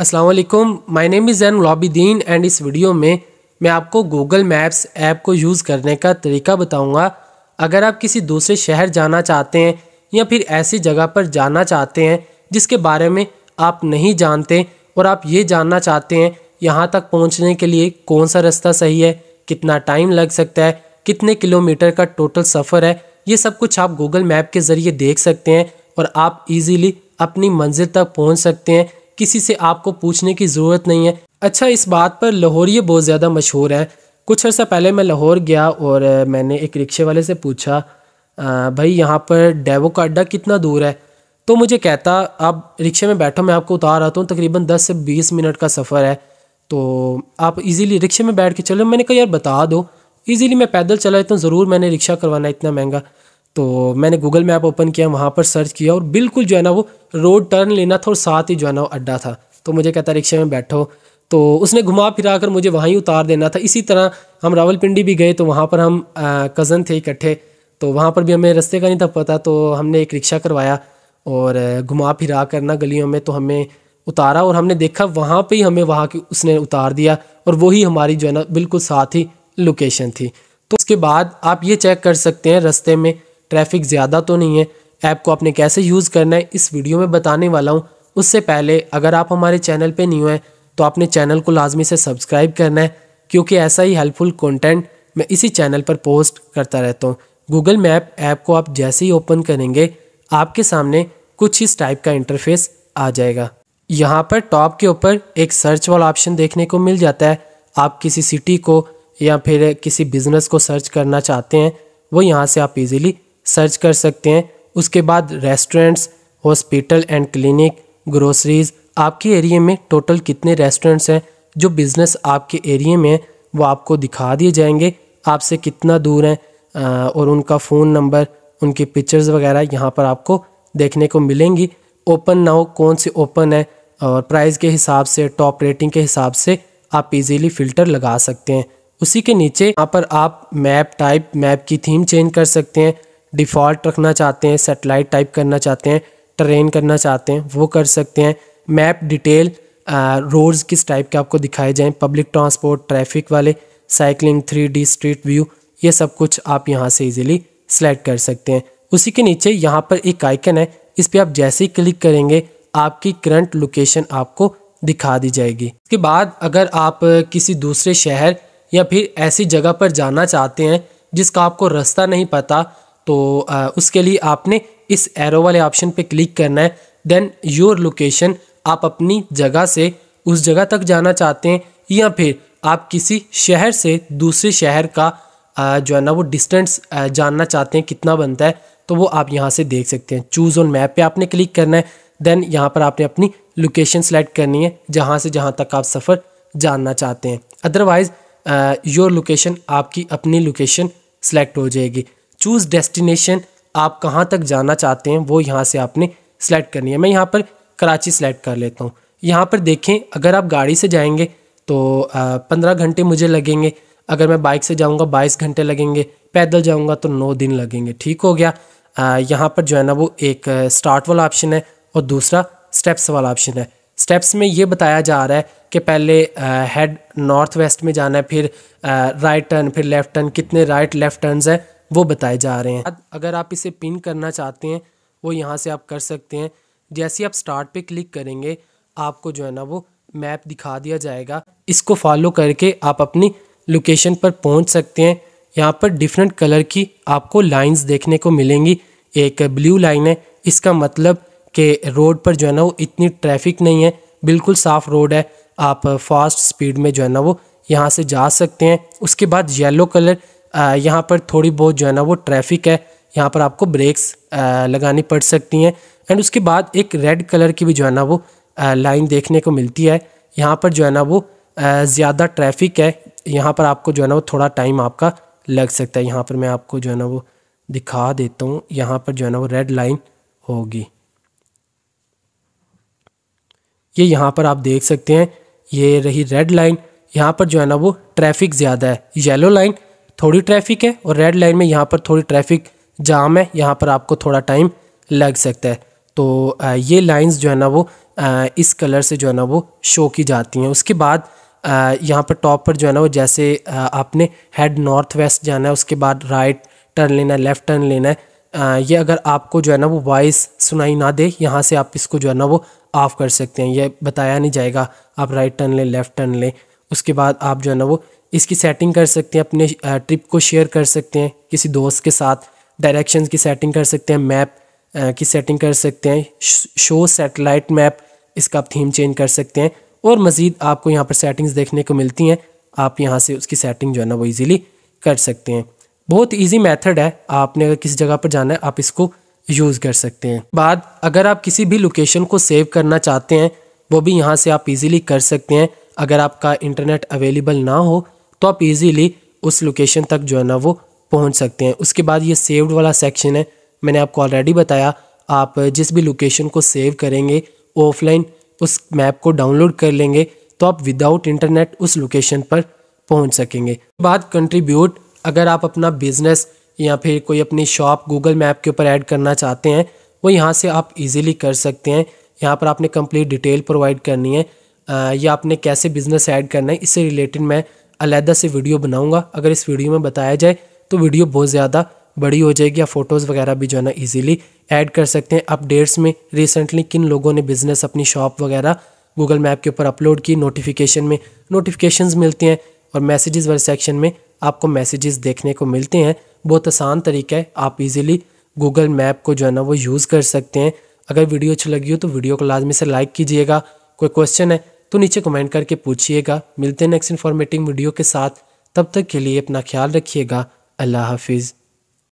अस्सलाम वालेकुम my name is एन लाबिदीन एंड इस वीडियो में मैं आपको गूगल मैप्स ऐप को यूज़ करने का तरीका बताऊंगा अगर आप किसी दूसरे शहर जाना चाहते हैं या फिर ऐसी जगह पर जाना चाहते हैं जिसके बारे में आप नहीं जानते और आप ये जानना चाहते हैं यहाँ तक पहुँचने के लिए कौन सा रास्ता सही है कितना टाइम लग सकता है कितने किलोमीटर का टोटल सफ़र है ये सब कुछ आप गूगल मैप के ज़रिए देख सकते हैं और आप ईज़िली अपनी मंजिल तक पहुँच सकते हैं किसी से आपको पूछने की ज़रूरत नहीं है अच्छा इस बात पर ये बहुत ज़्यादा मशहूर है कुछ अर्सा पहले मैं लाहौर गया और मैंने एक रिक्शे वाले से पूछा भाई यहाँ पर डेवो का अड्डा कितना दूर है तो मुझे कहता आप रिक्शे में बैठो मैं आपको उतार आता हूँ तकरीबन दस से बीस मिनट का सफ़र है तो आप इजीली रिक्शे में बैठ के चलो मैंने कहा यार बता दो इजीली मैं पैदल चला जाता हूँ ज़रूर मैंने रिक्शा करवाना इतना महंगा तो मैंने गूगल मैप ओपन किया वहाँ पर सर्च किया और बिल्कुल जो है ना वो रोड टर्न लेना था और साथ ही जो है ना वो अड्डा था तो मुझे कहता रिक्शे में बैठो तो उसने घुमा फिरा कर मुझे वहाँ ही उतार देना था इसी तरह हम रावलपिंडी भी गए तो वहाँ पर हम कज़न थे इकट्ठे तो वहाँ पर भी हमें रस्ते का नहीं था पता तो हमने एक रिक्शा करवाया और घुमा फिरा कर ना गलियों में तो हमें उतारा और हमने देखा वहाँ पे ही हमें वहाँ की उसने उतार दिया और वही हमारी जो है ना बिल्कुल साथ ही लोकेशन थी तो उसके बाद आप ये चेक कर सकते हैं रस्ते में ट्रैफिक ज़्यादा तो नहीं है ऐप को आपने कैसे यूज़ करना है इस वीडियो में बताने वाला हूँ उससे पहले अगर आप हमारे चैनल पर न्यू हैं तो आपने चैनल को लाजमी से सब्सक्राइब करना है क्योंकि ऐसा ही हेल्पफुल कॉन्टेंट मैं इसी चैनल पर पोस्ट करता रहता हूँ गूगल मैप ऐप को आप जैसे ही ओपन करेंगे आपके सामने कुछ इस टाइप का इंटरफेस आ जाएगा यहाँ पर टॉप के ऊपर एक सर्च वाला ऑप्शन देखने को मिल जाता है आप किसी सिटी को या फिर किसी बिजनेस को सर्च करना चाहते हैं वो यहाँ से आप इजीली सर्च कर सकते हैं उसके बाद restaurants hospital and clinic groceries आपके एरिए में टोटल कितने रेस्टोरेंट्स हैं जो बिज़नेस आपके एरिए में है वो आपको दिखा दिए जाएंगे आपसे कितना दूर हैं और उनका फ़ोन नंबर उनके पिक्चर्स वगैरह यहाँ पर आपको देखने को मिलेंगी ओपन नाउ कौन से ओपन है और प्राइस के हिसाब से टॉप रेटिंग के हिसाब से आप इजीली फ़िल्टर लगा सकते हैं उसी के नीचे यहाँ पर आप मैप टाइप मैप की थीम चेंज कर सकते हैं डिफ़ॉल्ट रखना चाहते हैं सेटेलाइट टाइप करना चाहते हैं ट्रेन करना चाहते हैं वो कर सकते हैं मैप डिटेल रोड्स किस टाइप के आपको दिखाए जाएँ पब्लिक ट्रांसपोर्ट ट्रैफिक वाले cycling three D street view ये सब कुछ आप यहाँ से ईजिली सेलेक्ट कर सकते हैं उसी के नीचे यहाँ पर एक आइकन है इस पर आप जैसे ही क्लिक करेंगे आपकी करंट लोकेशन आपको दिखा दी जाएगी इसके बाद अगर आप किसी दूसरे शहर या फिर ऐसी जगह पर जाना चाहते हैं जिसका आपको रास्ता नहीं पता तो उसके लिए आपने इस एरो वाले ऑप्शन पे क्लिक करना है देन योर लोकेशन आप अपनी जगह से उस जगह तक जाना चाहते हैं या फिर आप किसी शहर से दूसरे शहर का जो है ना वो डिस्टेंस जानना चाहते हैं कितना बनता है तो वो आप यहाँ से देख सकते हैं चूज़ ऑन मैप पे आपने क्लिक करना है देन यहाँ पर आपने अपनी लोकेशन सेलेक्ट करनी है जहाँ से जहाँ तक आप सफ़र जानना चाहते हैं अदरवाइज़ योर लोकेशन आपकी अपनी लोकेशन सेलेक्ट हो जाएगी चूज़ डेस्टिनेशन आप कहाँ तक जाना चाहते हैं वो यहाँ से आपने सेलेक्ट करनी है मैं यहाँ पर कराची सेलेक्ट कर लेता हूँ यहाँ पर देखें अगर आप गाड़ी से जाएंगे तो पंद्रह घंटे मुझे लगेंगे अगर मैं बाइक से जाऊँगा बाईस घंटे लगेंगे पैदल जाऊँगा तो नौ दिन लगेंगे ठीक हो गया यहाँ पर जो है ना वो एक स्टार्ट वाला ऑप्शन है और दूसरा स्टेप्स वाला ऑप्शन है स्टेप्स में ये बताया जा रहा है कि पहले हेड नॉर्थ वेस्ट में जाना है फिर राइट टर्न फिर लेफ़्ट टर्न कितने राइट लेफ़्ट टर्न्स हैं वो बताए जा रहे हैं अगर आप इसे पिन करना चाहते हैं वो यहाँ से आप कर सकते हैं जैसे आप स्टार्ट पे क्लिक करेंगे आपको जो है ना वो मैप दिखा दिया जाएगा इसको फॉलो करके आप अपनी लोकेशन पर पहुँच सकते हैं यहाँ पर डिफरेंट कलर की आपको लाइंस देखने को मिलेंगी एक ब्लू लाइन है इसका मतलब कि रोड पर जो है ना वो इतनी ट्रैफिक नहीं है बिल्कुल साफ रोड है आप फास्ट स्पीड में जो है ना वो यहाँ से जा सकते हैं उसके बाद येलो कलर यहाँ पर थोड़ी बहुत जो है ना वो ट्रैफिक है यहाँ पर आपको ब्रेक्स लगानी पड़ सकती हैं एंड उसके बाद एक रेड कलर की भी जो है ना वो लाइन देखने को मिलती है यहाँ पर जो है ना वो ज़्यादा ट्रैफिक है यहाँ पर आपको जो है ना वो थोड़ा टाइम आपका लग सकता है यहाँ पर मैं आपको जो है ना वो दिखा देता हूँ यहाँ पर जो है ना वो रेड लाइन होगी ये यहाँ पर आप देख सकते हैं ये रही रेड लाइन यहाँ पर जो है ना वो ट्रैफिक ज़्यादा है येलो लाइन थोड़ी ट्रैफिक है और रेड लाइन में यहाँ पर थोड़ी ट्रैफिक जाम है यहाँ पर आपको थोड़ा टाइम लग सकता है तो ये लाइंस जो है ना वो इस कलर से जो है ना वो शो की जाती हैं उसके बाद यहाँ पर टॉप पर जो है ना वो जैसे आपने हेड नॉर्थ वेस्ट जाना है उसके बाद राइट टर्न लेना है लेफ़्ट टर्न लेना है ये अगर आपको जो है ना वो वॉइस सुनाई ना दे यहाँ से आप इसको जो है ना वो ऑफ़ कर सकते हैं ये बताया नहीं जाएगा आप राइट टर्न लें लेफ़्ट टर्न लें उसके बाद आप जो है ना वो इसकी सेटिंग कर सकते हैं अपने ट्रिप को शेयर कर सकते हैं किसी दोस्त के साथ डायरेक्शंस की सेटिंग कर सकते हैं मैप की सेटिंग कर सकते हैं शो सेटेलाइट मैप इसका आप थीम चेंज कर सकते हैं और मज़ीद आपको यहाँ पर सेटिंग्स देखने को मिलती हैं आप यहाँ से उसकी सेटिंग जो है ना वो ईज़िली कर सकते हैं बहुत ईजी मैथड है आपने अगर किसी जगह पर जाना है आप इसको यूज़ कर सकते हैं बाद अगर आप किसी भी लोकेशन को सेव करना चाहते हैं वो भी यहाँ से आप इजीली कर सकते हैं अगर आपका इंटरनेट अवेलेबल ना हो तो आप इजीली उस लोकेशन तक जो है ना वो पहुंच सकते हैं उसके बाद ये सेव्ड वाला सेक्शन है मैंने आपको ऑलरेडी बताया आप जिस भी लोकेशन को सेव करेंगे ऑफलाइन उस मैप को डाउनलोड कर लेंगे तो आप विदाउट इंटरनेट उस लोकेशन पर पहुंच सकेंगे बाद कंट्रीब्यूट अगर आप अपना बिजनेस या फिर कोई अपनी शॉप गूगल मैप के ऊपर ऐड करना चाहते हैं वो यहाँ से आप इजीली कर सकते हैं यहाँ पर आपने कंप्लीट डिटेल प्रोवाइड करनी है या आपने कैसे बिज़नेस ऐड करना है इससे रिलेटेड मैं अलहदा से वीडियो बनाऊँगा अगर इस वीडियो में बताया जाए तो वीडियो बहुत ज़्यादा बड़ी हो जाएगी या फ़ोटोज़ वगैरह भी जो है ना ईजिली ऐड कर सकते हैं अपडेट्स में रिसेंटली किन लोगों ने बिज़नेस अपनी शॉप वगैरह गूगल मैप के ऊपर अपलोड की नोटिफिकेशन में नोटिफिकेशन मिलते हैं और मैसेजेस वाले सेक्शन में आपको मैसेजेस देखने को मिलते हैं बहुत आसान तरीका है आप इजीली गूगल मैप को जो है ना वो यूज़ कर सकते हैं अगर वीडियो अच्छी लगी हो तो वीडियो को लाजमी से लाइक कीजिएगा कोई क्वेश्चन है तो नीचे कमेंट करके पूछिएगा मिलते हैं नेक्स्ट इन्फॉर्मेटिव वीडियो के साथ तब तक के लिए अपना ख्याल रखिएगा अल्लाह हाफिज़